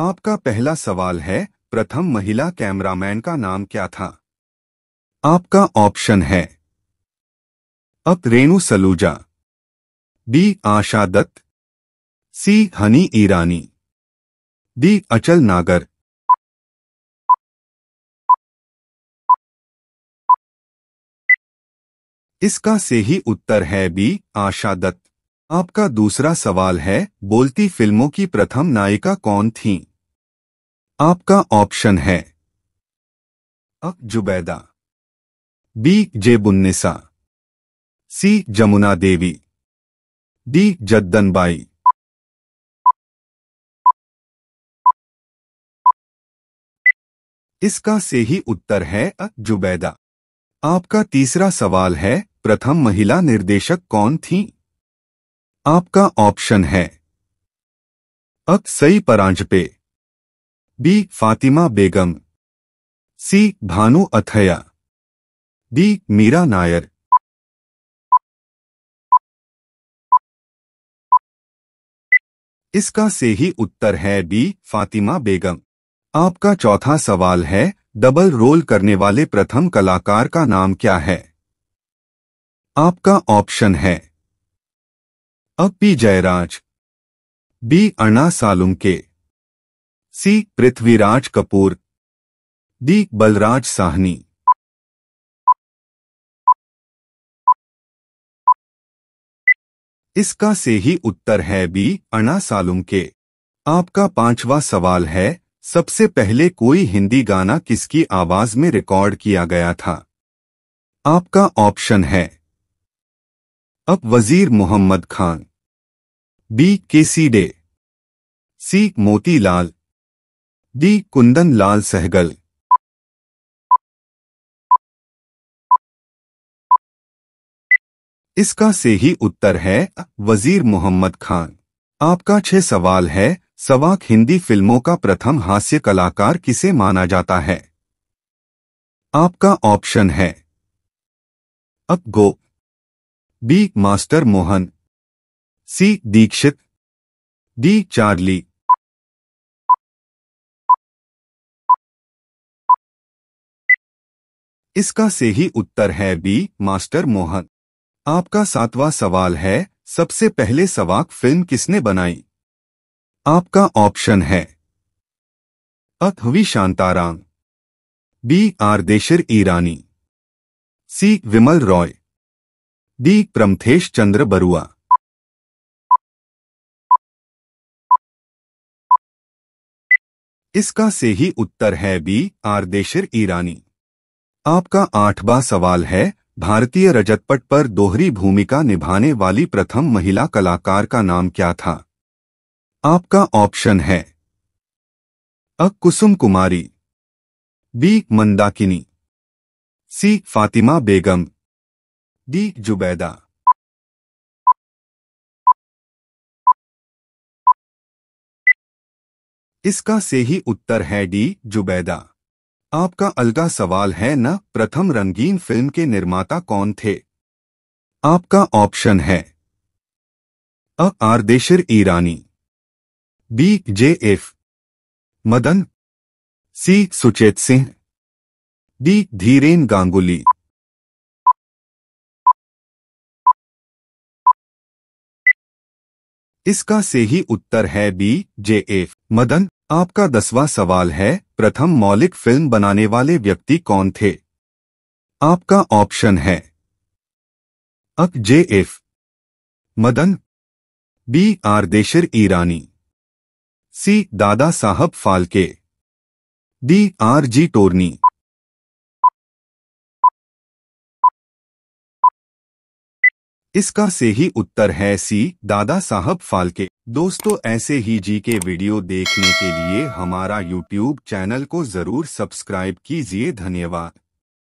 आपका पहला सवाल है प्रथम महिला कैमरामैन का नाम क्या था आपका ऑप्शन है अप Renu Saluja B Asha Dutt C Honey Irani D Achal Nagar इसका सही उत्तर है बी आशा दत्त आपका दूसरा सवाल है बोलती फिल्मों की प्रथम नायिका कौन थी आपका ऑप्शन है अक Zubaida B Zebunnisa C Jamuna Devi D Jaddanbai इसका से ही उत्तर है अक जुबैदा आपका तीसरा सवाल है प्रथम महिला निर्देशक कौन थीं? आपका ऑप्शन है अक Sai Paranjpye B Fatima Begum C Bhanu Athaiya D Meera Nair इसका से ही उत्तर है बी फातिमा बेगम आपका चौथा सवाल है डबल रोल करने वाले प्रथम कलाकार का नाम क्या है आपका ऑप्शन है अपी Jairaj B Anna Salunke C Prithviraj Kapoor D Balraj Sahni इसका से ही उत्तर है बी अणा सालुंके आपका पांचवा सवाल है सबसे पहले कोई हिंदी गाना किसकी आवाज में रिकॉर्ड किया गया था आपका ऑप्शन है अब Wazir Mohammed Khan B C Dey C Motilal D Kundan Lal Saigal इसका से ही उत्तर है वजीर मोहम्मद खान आपका छह सवाल है सवाक हिंदी फिल्मों का प्रथम हास्य कलाकार किसे माना जाता है आपका ऑप्शन है अब गो B master Mohan C Dixit D Charlie इसका सही उत्तर है बी मास्टर मोहन आपका सातवां सवाल है सबसे पहले सवाक फिल्म किसने बनाई आपका ऑप्शन है अथवी Shantaram B Ardeshir Irani C Bimal Roy D Pramathesh Chandra Barua इसका से ही उत्तर है बी आरदेशिर ईरानी आपका आठवां सवाल है भारतीय रजतपट पर दोहरी भूमिका निभाने वाली प्रथम महिला कलाकार का नाम क्या था आपका ऑप्शन है A Kusum Kumari B Mandakini C Fatima Begum D Zubaida इसका सही उत्तर है डी जुबैदा आपका अलगा सवाल है न प्रथम रंगीन फिल्म के निर्माता कौन थे आपका ऑप्शन है A Ardeshir Irani B J F Madan C Suchet Singh D Dhiren Ganguly इसका सही उत्तर है बी जे ए मदन आपका दसवां सवाल है प्रथम मौलिक फिल्म बनाने वाले व्यक्ति कौन थे आपका ऑप्शन है अक J F Madan B Ardeshir Irani सी दादा साहब फालके डी आर जी टोरनी इसका से ही उत्तर है सी दादा साहब फालके दोस्तों ऐसे ही जी के वीडियो देखने के लिए हमारा यूट्यूब चैनल को जरूर सब्सक्राइब कीजिए धन्यवाद